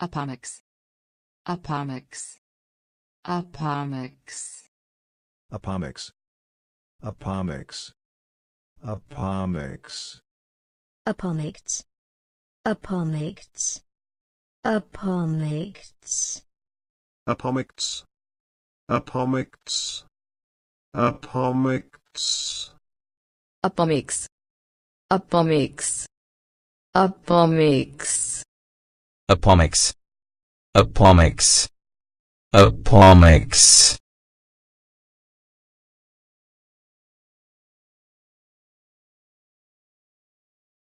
Apomix. Apomix. Apomix. Apomix. Apomix. Apomix. apomix, apomix, apomix, apomix, apomix, apomix, apomix, Apomix. Apomix. Apomix. Apomix, apomix, apomix.